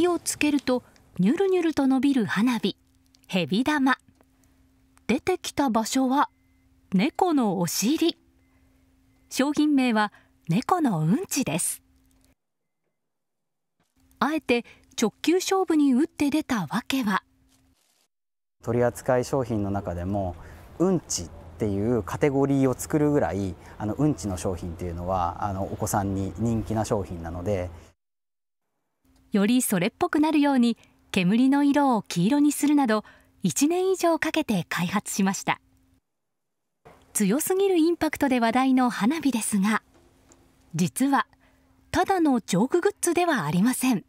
火をつけるとニュルニュルと伸びる花火蛇玉出てきた場所は猫のお尻商品名は猫のうんちですあえて直球勝負に打って出たわけは取扱商品の中でもうんちっていうカテゴリーを作るぐらいあのうんちの商品っていうのはあのお子さんに人気な商品なのでよりそれっぽくなるように煙の色を黄色にするなど1年以上かけて開発しました強すぎるインパクトで話題の花火ですが実はただのジョークグッズではありません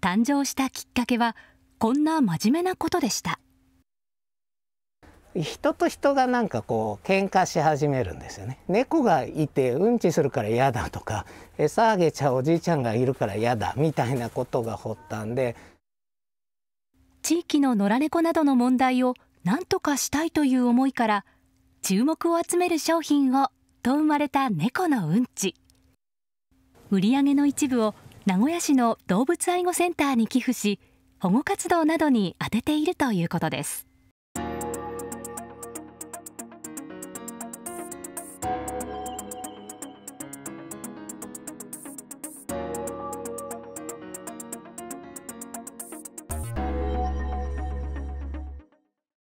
誕生したきっかけはこんな真面目なことでした人と人がなんかこう喧嘩し始めるんですよね猫がいてうんちするから嫌だとか餌あげちゃうおじいちゃんがいるから嫌だみたいなことが発端で地域の野良猫などの問題を何とかしたいという思いから注目を集める商品をと生まれた猫のうんち売り上げの一部を名古屋市の動物愛護センターに寄付し保護活動などに充てているということです